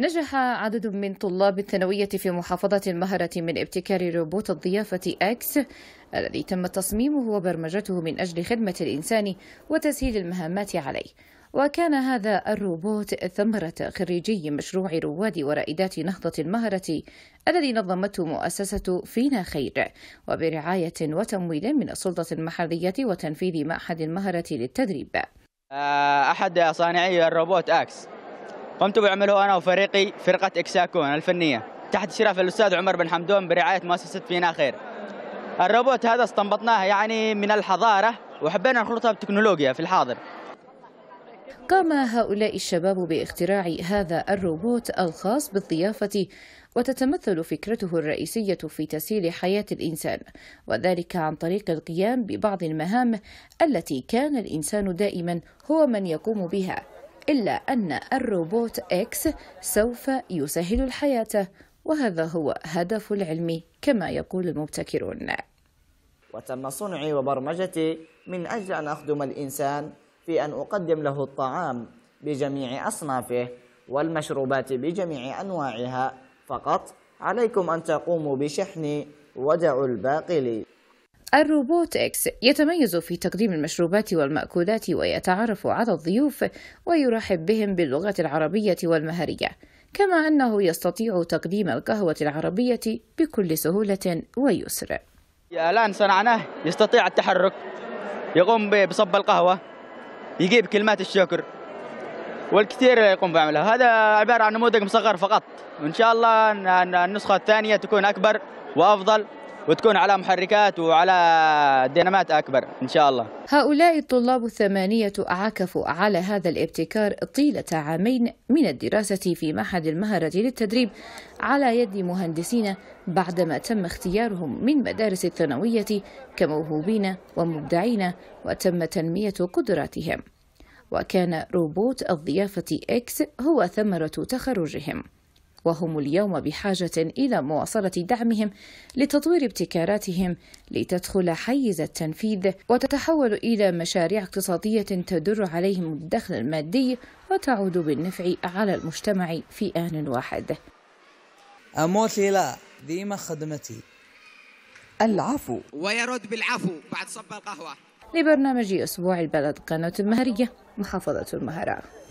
نجح عدد من طلاب الثانوية في محافظة المهرة من ابتكار روبوت الضيافة أكس الذي تم تصميمه وبرمجته من أجل خدمة الإنسان وتسهيل المهامات عليه وكان هذا الروبوت ثمرة خريجي مشروع رواد ورائدات نهضة المهرة الذي نظمته مؤسسة فينا خير وبرعاية وتمويل من السلطة المحلية وتنفيذ معهد المهرة للتدريب آه، أحد صانعي الروبوت أكس قمت بعمله أنا وفريقي فرقة إكساكون الفنية تحت إشراف الأستاذ عمر بن حمدون برعاية مؤسسة فينا خير الروبوت هذا استنبطناه يعني من الحضارة وحبينا نخلطها بتكنولوجيا في الحاضر قام هؤلاء الشباب باختراع هذا الروبوت الخاص بالضيافة وتتمثل فكرته الرئيسية في تسهيل حياة الإنسان وذلك عن طريق القيام ببعض المهام التي كان الإنسان دائما هو من يقوم بها إلا أن الروبوت إكس سوف يسهل الحياة وهذا هو هدف العلم كما يقول المبتكرون وتم صنعي وبرمجتي من أجل أن أخدم الإنسان في أن أقدم له الطعام بجميع أصنافه والمشروبات بجميع أنواعها فقط عليكم أن تقوموا بشحني ودعوا الباقي لي الروبوت إكس يتميز في تقديم المشروبات والمأكولات ويتعرف على الضيوف ويرحب بهم باللغة العربية والمهرية كما أنه يستطيع تقديم القهوة العربية بكل سهولة ويسر الآن صنعناه يستطيع التحرك يقوم بصب القهوة يجيب كلمات الشكر والكثير يقوم بعملها هذا عبارة عن نموذج مصغر فقط وإن شاء الله النسخة الثانية تكون أكبر وأفضل وتكون على محركات وعلى دينامات أكبر إن شاء الله هؤلاء الطلاب الثمانية عكفوا على هذا الابتكار طيلة عامين من الدراسة في معهد المهرة للتدريب على يد مهندسين بعدما تم اختيارهم من مدارس الثانوية كموهوبين ومبدعين وتم تنمية قدراتهم وكان روبوت الضيافة إكس هو ثمرة تخرجهم وهم اليوم بحاجة إلى مواصلة دعمهم لتطوير ابتكاراتهم لتدخل حيز التنفيذ وتتحول إلى مشاريع اقتصادية تدر عليهم الدخل المادي وتعود بالنفع على المجتمع في آن واحد أموت لا ديما خدمتي العفو ويرد بالعفو بعد صب القهوة لبرنامج أسبوع البلد قناة المهرية محافظة المهرة